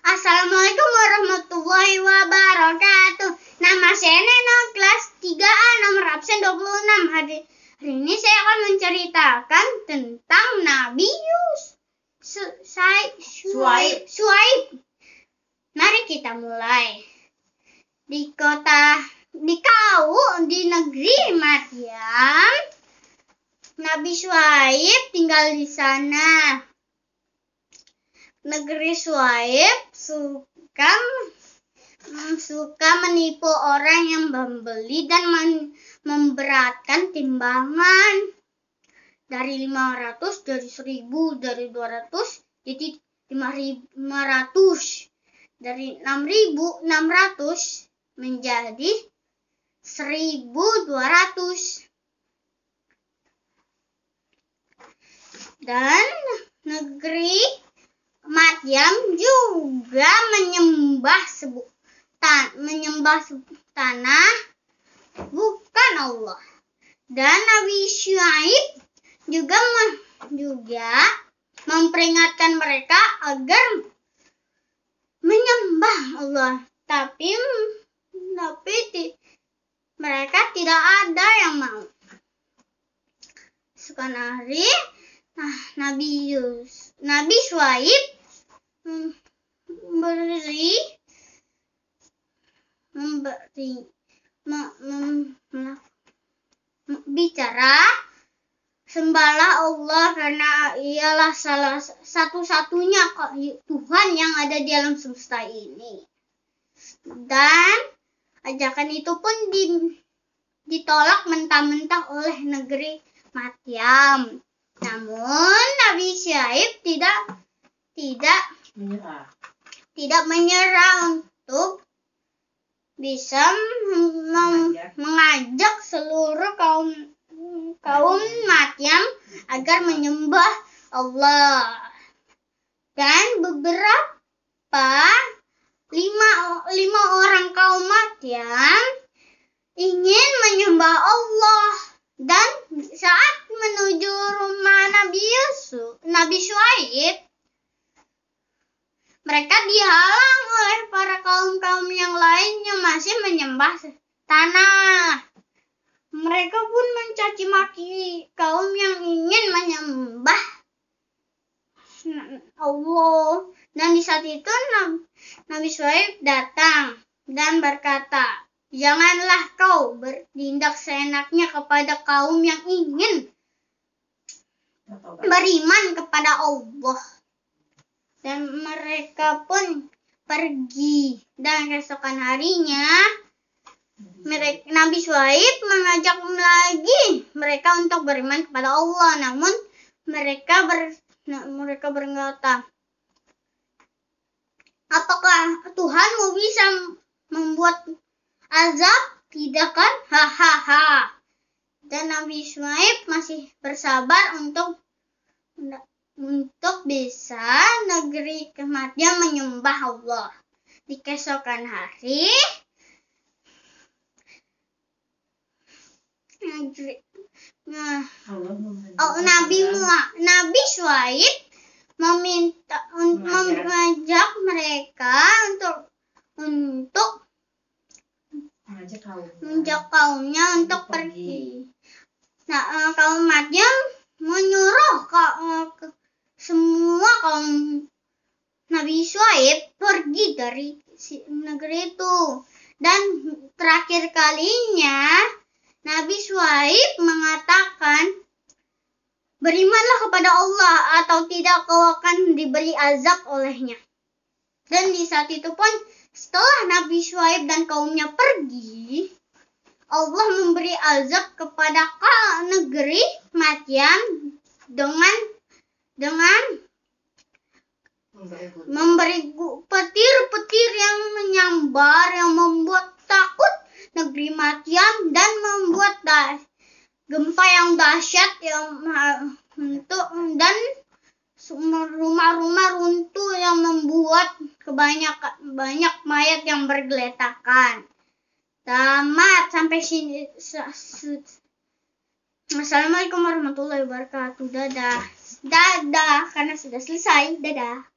Assalamualaikum warahmatullahi wabarakatuh. Nama saya Neno, kelas 3A, nomor absen 26. Hari, hari ini saya akan menceritakan tentang Nabi Yus. Suai. Mari kita mulai. Di kota, di kau, di negeri Madian, Nabi Suaib tinggal di sana negeri Swaib suka suka menipu orang yang membeli dan memberatkan timbangan dari 500 dari 1000 dari 200 jadi 500 dari 6600 menjadi 1200 dan negeri jam juga menyembah sebuah tan menyembah sebuah tanah bukan Allah. Dan Nabi Syuaib juga me juga memperingatkan mereka agar menyembah Allah, tapi tapi ti, mereka tidak ada yang mau. Sekarang hari, nah, Nabi Yus, Nabi Shuaib memberi memberi mem, bicara sembahlah Allah karena ialah salah satu-satunya Tuhan yang ada di alam semesta ini dan ajakan itu pun di, ditolak mentah-mentah oleh negeri Matiam namun Nabi Syaib tidak tidak tidak menyerah untuk bisa mengajak. mengajak seluruh kaum kaum yang agar menyembah Allah. Dan beberapa lima lima orang kaum yang ingin menyembah Allah dan saat menuju rumah Nabi Yusuf, Nabi Shuaib mereka dihalang oleh para kaum-kaum yang lain yang masih menyembah tanah. Mereka pun mencaci maki kaum yang ingin menyembah Allah. Dan di saat itu Nabi Suhaib datang dan berkata, Janganlah kau bertindak seenaknya kepada kaum yang ingin beriman kepada Allah. Dan mereka pun pergi. Dan keesokan harinya, mereka, Nabi Shuaib mengajak lagi mereka untuk beriman kepada Allah. Namun mereka ber, mereka berkata, apakah Tuhan Tuhanmu bisa membuat azab? Tidak kan? Hahaha. Dan Nabi Ismail masih bersabar untuk untuk bisa negeri kematian menyembah Allah. Di keesokan hari, negeri, nah, oh, Nabi Mua, Nabi Shuaib meminta untuk mengajak mereka untuk untuk mengajak kaumnya untuk pergi. pergi. Nah, eh, kaum Madyam um, Nabi Shuaib pergi dari negeri itu. Dan terakhir kalinya Nabi Shuaib mengatakan berimanlah kepada Allah atau tidak kau akan diberi azab olehnya. Dan di saat itu pun setelah Nabi Shuaib dan kaumnya pergi, Allah memberi azab kepada negeri matian dengan dengan memberi petir-petir yang menyambar yang membuat takut negeri matian dan membuat das, gempa yang dahsyat yang untuk dan rumah-rumah runtuh yang membuat kebanyakan banyak mayat yang bergeletakan. Tamat sampai sini. Assalamualaikum warahmatullahi wabarakatuh. Dadah. Dadah karena sudah selesai. Dadah.